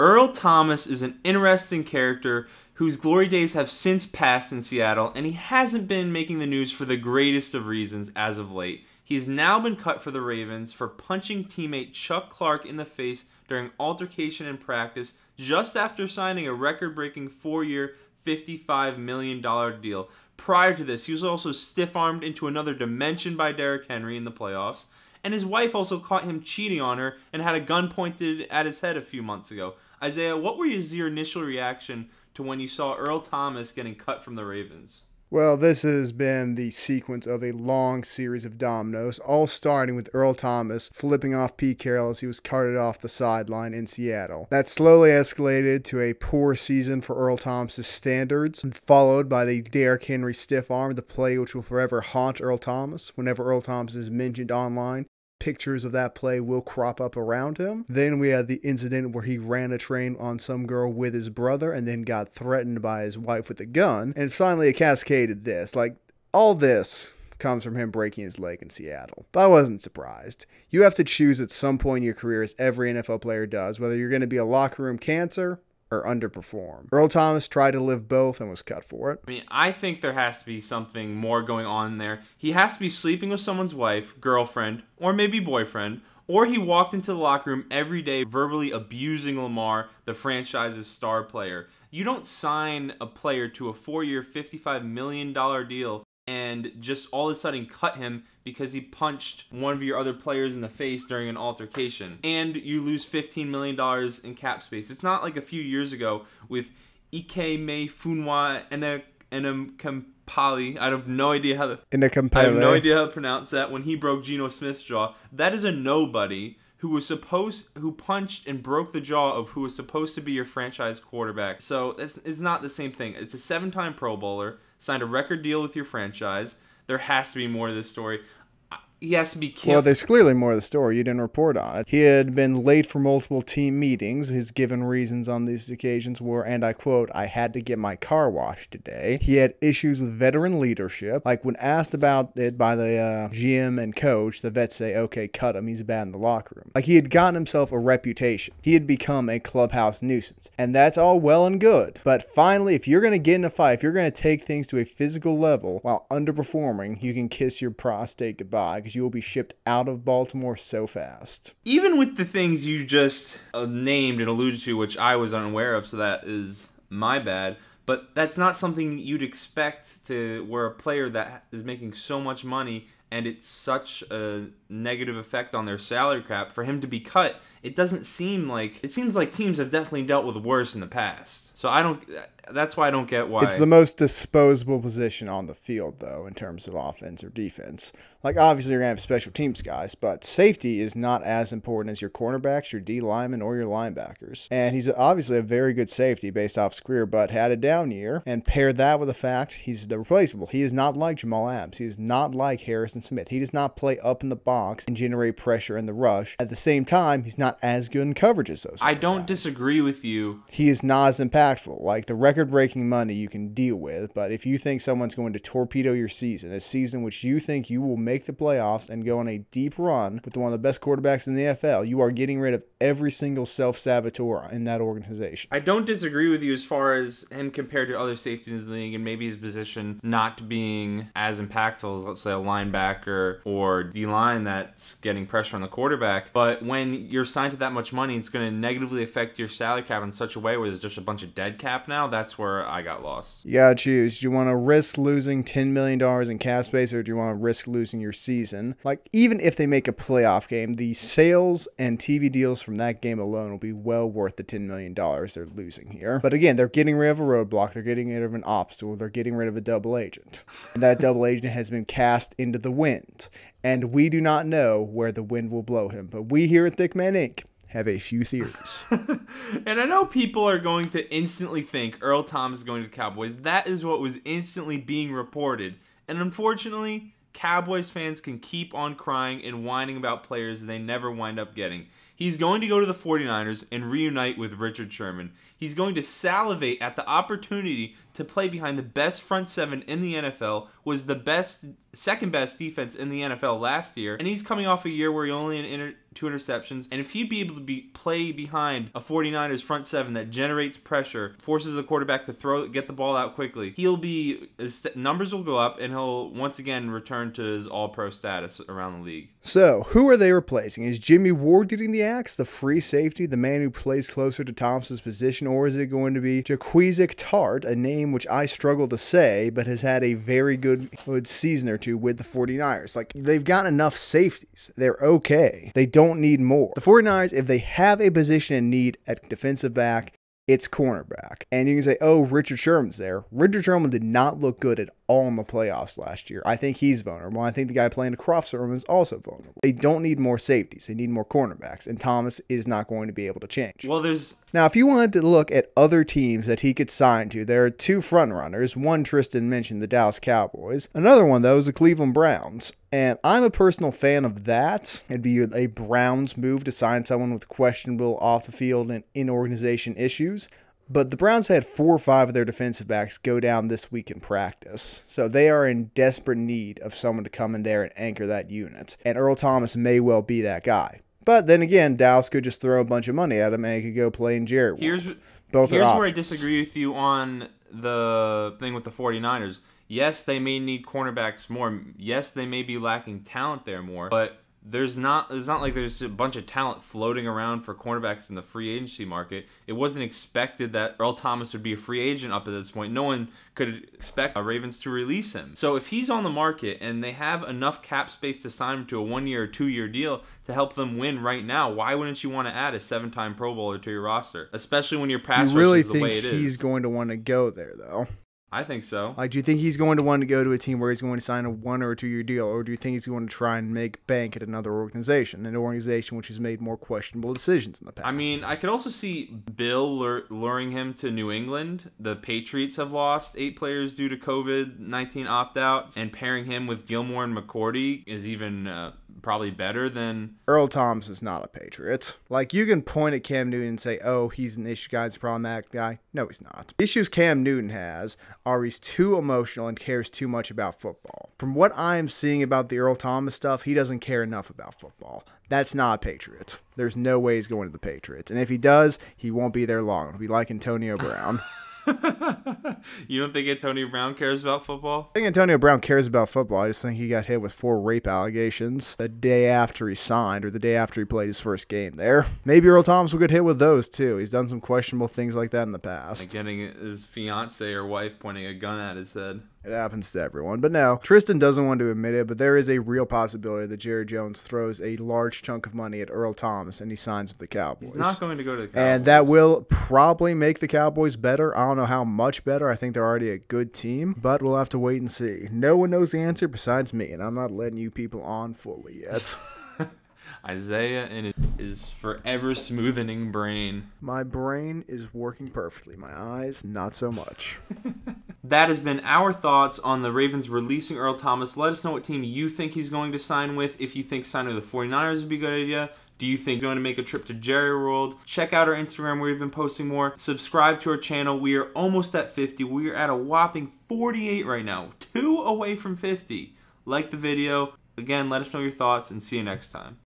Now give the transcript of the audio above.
Earl Thomas is an interesting character whose glory days have since passed in Seattle, and he hasn't been making the news for the greatest of reasons as of late. He's now been cut for the Ravens for punching teammate Chuck Clark in the face during altercation in practice just after signing a record breaking four year, $55 million deal. Prior to this, he was also stiff armed into another dimension by Derrick Henry in the playoffs, and his wife also caught him cheating on her and had a gun pointed at his head a few months ago. Isaiah, what was your initial reaction to when you saw Earl Thomas getting cut from the Ravens? Well, this has been the sequence of a long series of dominoes, all starting with Earl Thomas flipping off Pete Carroll as he was carted off the sideline in Seattle. That slowly escalated to a poor season for Earl Thomas's standards, followed by the Derrick Henry stiff arm, the play which will forever haunt Earl Thomas whenever Earl Thomas is mentioned online pictures of that play will crop up around him. Then we had the incident where he ran a train on some girl with his brother and then got threatened by his wife with a gun. And finally, it cascaded this. Like, all this comes from him breaking his leg in Seattle. But I wasn't surprised. You have to choose at some point in your career, as every NFL player does, whether you're going to be a locker room cancer or underperform. Earl Thomas tried to live both and was cut for it. I mean, I think there has to be something more going on there. He has to be sleeping with someone's wife, girlfriend, or maybe boyfriend, or he walked into the locker room every day verbally abusing Lamar, the franchise's star player. You don't sign a player to a four year, $55 million deal and just all of a sudden cut him because he punched one of your other players in the face during an altercation. And you lose $15 million in cap space. It's not like a few years ago with Ike May Funwa and a and a Pali. I have no idea how to. In a I have no idea how to pronounce that. When he broke Geno Smith's jaw, that is a nobody who was supposed who punched and broke the jaw of who was supposed to be your franchise quarterback. So it's, it's not the same thing. It's a seven-time Pro Bowler, signed a record deal with your franchise. There has to be more to this story he has to be killed. Well, there's clearly more of the story. You didn't report on it. He had been late for multiple team meetings. His given reasons on these occasions were, and I quote, I had to get my car washed today. He had issues with veteran leadership. Like when asked about it by the uh, GM and coach, the vets say, okay, cut him. He's bad in the locker room. Like he had gotten himself a reputation. He had become a clubhouse nuisance. And that's all well and good. But finally, if you're going to get in a fight, if you're going to take things to a physical level while underperforming, you can kiss your prostate goodbye because you will be shipped out of Baltimore so fast. Even with the things you just uh, named and alluded to, which I was unaware of, so that is my bad. But that's not something you'd expect to where a player that is making so much money and it's such a negative effect on their salary cap for him to be cut it doesn't seem like it seems like teams have definitely dealt with worse in the past. So I don't. That's why I don't get why it's the most disposable position on the field, though, in terms of offense or defense. Like obviously you're gonna have special teams guys, but safety is not as important as your cornerbacks, your D linemen, or your linebackers. And he's obviously a very good safety based off square, but had a down year. And pair that with the fact he's the replaceable. He is not like Jamal Adams. He is not like Harrison Smith. He does not play up in the box and generate pressure in the rush. At the same time, he's not not as good in coverage as those. I don't guys. disagree with you. He is not as impactful. Like the record breaking money you can deal with, but if you think someone's going to torpedo your season, a season which you think you will make the playoffs and go on a deep run with one of the best quarterbacks in the NFL, you are getting rid of every single self saboteur in that organization. I don't disagree with you as far as him compared to other safeties in the league and maybe his position not being as impactful as, let's say, a linebacker or D line that's getting pressure on the quarterback. But when you're signing signed to that much money, it's going to negatively affect your salary cap in such a way where there's just a bunch of dead cap now. That's where I got lost. You got to choose. Do you want to risk losing $10 million in cap space or do you want to risk losing your season? Like, even if they make a playoff game, the sales and TV deals from that game alone will be well worth the $10 million they're losing here. But again, they're getting rid of a roadblock, they're getting rid of an obstacle, they're getting rid of a double agent. And that double agent has been cast into the wind and we do not know where the wind will blow him. But we here at Thick Man Inc. have a few theories. and I know people are going to instantly think Earl Thomas is going to the Cowboys. That is what was instantly being reported. And unfortunately, Cowboys fans can keep on crying and whining about players they never wind up getting. He's going to go to the 49ers and reunite with Richard Sherman. He's going to salivate at the opportunity to play behind the best front seven in the NFL, was the best second best defense in the NFL last year, and he's coming off a year where he only had inter two interceptions. And if he'd be able to be play behind a 49ers front seven that generates pressure, forces the quarterback to throw get the ball out quickly, he'll be his numbers will go up and he'll once again return to his all-pro status around the league. So, who are they replacing? Is Jimmy Ward getting the the free safety, the man who plays closer to Thompson's position, or is it going to be Jaquizik Tart, a name which I struggle to say, but has had a very good, good season or two with the 49ers? Like, they've got enough safeties. They're okay. They don't need more. The 49ers, if they have a position in need at defensive back, it's cornerback. And you can say, oh, Richard Sherman's there. Richard Sherman did not look good at all in the playoffs last year. I think he's vulnerable. I think the guy playing the Croft Sherman is also vulnerable. They don't need more safeties. They need more cornerbacks. And Thomas is not going to be able to change. Well, there's now if you wanted to look at other teams that he could sign to, there are two front runners. One Tristan mentioned the Dallas Cowboys. Another one though is the Cleveland Browns. And I'm a personal fan of that. It'd be a Browns move to sign someone with questionable off the field and in organization issues. But the Browns had four or five of their defensive backs go down this week in practice. So they are in desperate need of someone to come in there and anchor that unit. And Earl Thomas may well be that guy. But then again, Dallas could just throw a bunch of money at him and he could go play in Jared. Here's, Both here's where I disagree with you on the thing with the 49ers. Yes, they may need cornerbacks more. Yes, they may be lacking talent there more, but there's not it's not like there's a bunch of talent floating around for cornerbacks in the free agency market. It wasn't expected that Earl Thomas would be a free agent up at this point. No one could expect the Ravens to release him. So if he's on the market and they have enough cap space to sign him to a one-year or two-year deal to help them win right now, why wouldn't you want to add a seven-time Pro Bowler to your roster, especially when your pass you really rush is the way it is? He's going to want to go there though. I think so. Like, do you think he's going to want to go to a team where he's going to sign a one or two year deal, or do you think he's going to try and make bank at another organization, an organization which has made more questionable decisions in the past? I mean, I could also see Bill luring him to New England. The Patriots have lost eight players due to COVID 19 opt outs, and pairing him with Gilmore and McCordy is even uh, probably better than Earl Thomas is not a Patriot. Like you can point at Cam Newton and say, "Oh, he's an issue guy, he's a problematic guy." No, he's not. The issues Cam Newton has are he's too emotional and cares too much about football. From what I am seeing about the Earl Thomas stuff, he doesn't care enough about football. That's not a Patriot. There's no way he's going to the Patriots, and if he does, he won't be there long. He'll be like Antonio Brown. you don't think Antonio Brown cares about football? I think Antonio Brown cares about football. I just think he got hit with four rape allegations the day after he signed or the day after he played his first game there. Maybe Earl Thomas will get hit with those too. He's done some questionable things like that in the past. Like getting his fiance or wife pointing a gun at his head. It happens to everyone. But no, Tristan doesn't want to admit it, but there is a real possibility that Jerry Jones throws a large chunk of money at Earl Thomas and he signs with the Cowboys. He's not going to go to the Cowboys. And that will probably make the Cowboys better. I don't know how much better. I think they're already a good team, but we'll have to wait and see. No one knows the answer besides me, and I'm not letting you people on fully yet. Isaiah and his forever smoothing brain. My brain is working perfectly. My eyes, not so much. that has been our thoughts on the Ravens releasing Earl Thomas. Let us know what team you think he's going to sign with. If you think signing with the 49ers would be a good idea, do you think he's going to make a trip to Jerry World? Check out our Instagram where we've been posting more. Subscribe to our channel. We are almost at 50. We are at a whopping 48 right now, two away from 50. Like the video. Again, let us know your thoughts and see you next time.